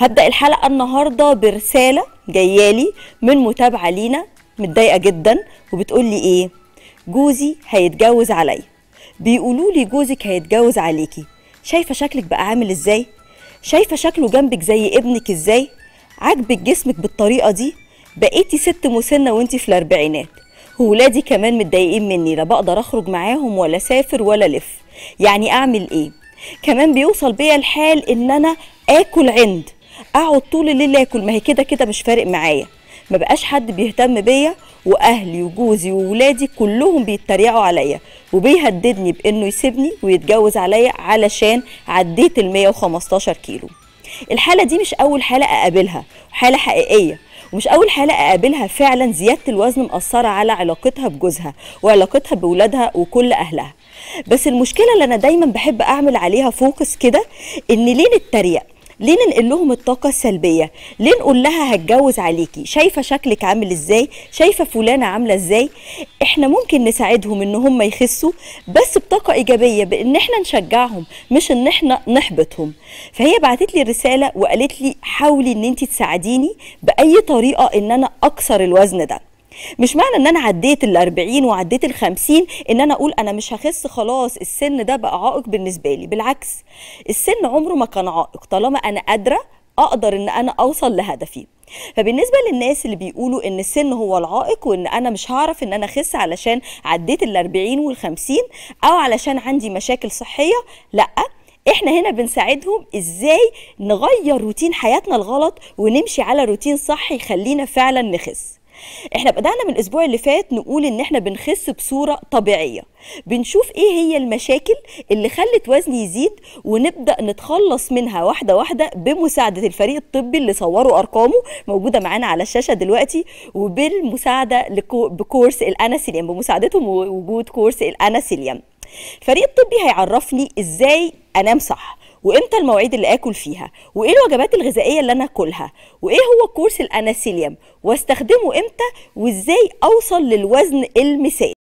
هبدأ الحلقة النهاردة برسالة جايالي من متابعة لينا متضايقة جدا وبتقول لي إيه جوزي هيتجوز عليا بيقولوا لي جوزك هيتجوز عليكي شايفة شكلك بقى عامل إزاي شايفة شكله جنبك زي ابنك إزاي عاجبك جسمك بالطريقة دي بقيتي ست مسنة وانتي في الأربعينات وولادي كمان متضايقين مني لا بقدر أخرج معاهم ولا أسافر ولا ألف يعني أعمل إيه كمان بيوصل بيا الحال إن أنا آكل عند اقعد طول الليل اكل ما هي كده كده مش فارق معايا ما بقاش حد بيهتم بيا واهلي وجوزي وولادي كلهم بيتريقوا عليا وبيهددني بانه يسيبني ويتجوز عليا علشان عديت ال 115 كيلو الحاله دي مش اول حاله اقابلها حاله حقيقيه ومش اول حاله اقابلها فعلا زياده الوزن مأثره على علاقتها بجوزها وعلاقتها بولادها وكل اهلها بس المشكله اللي انا دايما بحب اعمل عليها فوكس كده ان ليه نتريق ليه ننقل لهم الطاقه السلبيه ليه نقول لها هتجوز عليكي شايفه شكلك عامل ازاي شايفه فلانه عامله ازاي احنا ممكن نساعدهم ان هم يخسوا بس بطاقه ايجابيه بان احنا نشجعهم مش ان احنا نحبطهم فهي بعتت لي رساله وقالت لي حاولي ان انت تساعديني باي طريقه ان انا اكسر الوزن ده مش معنى ان انا عديت ال 40 وعديت ال 50 ان انا اقول انا مش هخس خلاص السن ده بقى عائق بالنسبه لي بالعكس السن عمره ما كان عائق طالما انا قادره اقدر ان انا اوصل لهدفي فبالنسبه للناس اللي بيقولوا ان السن هو العائق وان انا مش هعرف ان انا اخس علشان عديت ال 40 وال 50 او علشان عندي مشاكل صحيه لا احنا هنا بنساعدهم ازاي نغير روتين حياتنا الغلط ونمشي على روتين صحي يخلينا فعلا نخس احنا بدأنا من الأسبوع اللي فات نقول إن احنا بنخس بصورة طبيعية بنشوف إيه هي المشاكل اللي خلت وزني يزيد ونبدأ نتخلص منها واحدة واحدة بمساعدة الفريق الطبي اللي صوروا أرقامه موجودة معانا على الشاشة دلوقتي وبالمساعدة بكورس الأناسيليم بمساعدتهم ووجود كورس الأناسيليم الفريق الطبي هيعرفني ازاي انام صح وامتى المواعيد اللي اكل فيها وايه الوجبات الغذائيه اللي انا اكلها وايه هو كورس الاناسيليوم واستخدمه امتى وازاي اوصل للوزن المثالي